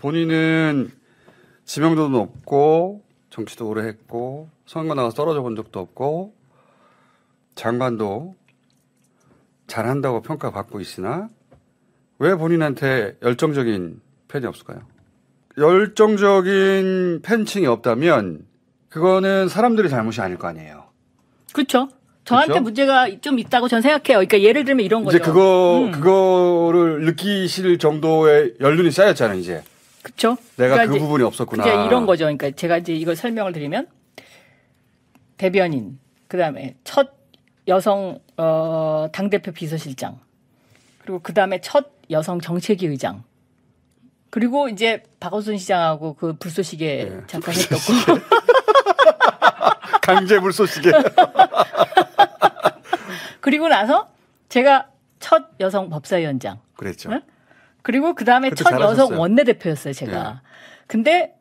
본인은 지명도도 높고 정치도 오래 했고 선거 나가서 떨어져 본 적도 없고 장관도 잘한다고 평가받고 있으나 왜 본인한테 열정적인 팬이 없을까요? 열정적인 팬층이 없다면 그거는 사람들이 잘못이 아닐 거 아니에요. 그렇죠. 저한테 그쵸? 그렇죠? 문제가 좀 있다고 전 생각해요. 그러니까 예를 들면 이런 거죠. 이제 그거 음. 그거를 느끼실 정도의 연륜이 쌓였잖아요. 이제 그렇죠. 내가 그러니까 그 이제, 부분이 없었구나. 이제 이런 거죠. 그러니까 제가 이제 이걸 설명을 드리면 대변인, 그다음에 첫 여성 어, 당 대표 비서실장, 그리고 그다음에 첫 여성 정책위 의장. 그리고 이제 박원순 시장하고 그 불쏘시개 네. 잠깐 했었고. 강제 불쏘시개. 그리고 나서 제가 첫 여성 법사위원장. 그랬죠. 응? 그리고 그 다음에 첫 잘하셨어요. 여성 원내대표였어요, 제가. 예. 근데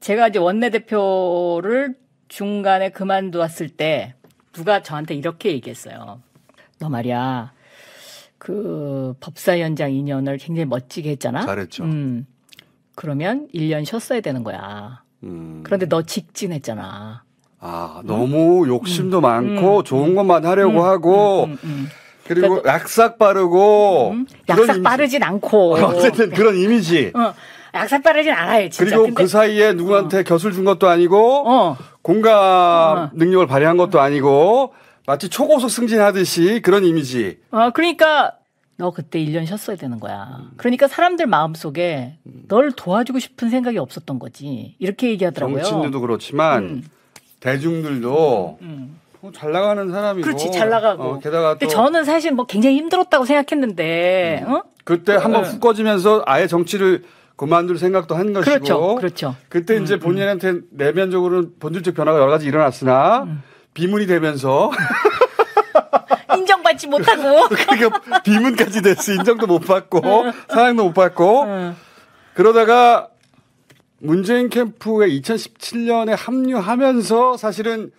제가 이제 원내대표를 중간에 그만두었을 때 누가 저한테 이렇게 얘기했어요. 너 말이야. 그 법사위원장 2년을 굉장히 멋지게 했잖아. 잘했죠. 음. 그러면 1년 쉬었어야 되는 거야. 음. 그런데 너 직진했잖아. 아, 너무 음. 욕심도 많고 음. 좋은 것만 하려고 음. 하고 음, 그리고 그래도, 그러니까 약삭 빠르고 음, 약삭 빠르진 않고 어, 어쨌든 그런 이미지. 어, 약삭 빠르진 않아요. 진짜. 그리고 근데, 그 사이에 누구한테 어. 곁을 준 것도 아니고 어. 공감 어. 능력을 발휘한 것도 아니고 마치 초고속 승진하듯이 그런 이미지. 아 그러니까 너 그때 1년 쉬었어야 되는 거야. 그러니까 사람들 마음속에 널 도와주고 싶은 생각이 없었던 거지. 이렇게 얘기하더라고요. 정치인들도 그렇지만 음. 대중들도. 음. 잘 나가는 사람이고. 그렇지 잘 나가고. 어, 게다가 근데 저는 사실 뭐 굉장히 힘들었다고 생각했는데. 음. 어? 그때 한번 훅 꺼지면서 아예 정치를 그만둘 생각도 한 것이고. 그렇죠. 그렇죠. 그때 이제 음, 음. 본인한테 음. 내면적으로는 본질적 변화가 여러 가지 일어났으나 음. 비문이 되면서 인정받지 못하고 그러니까 비문까지 됐어. 인정도 못 받고 음. 사랑도 못 받고 그러다가 문재인 캠프에 2017년에 합류하면서 사실은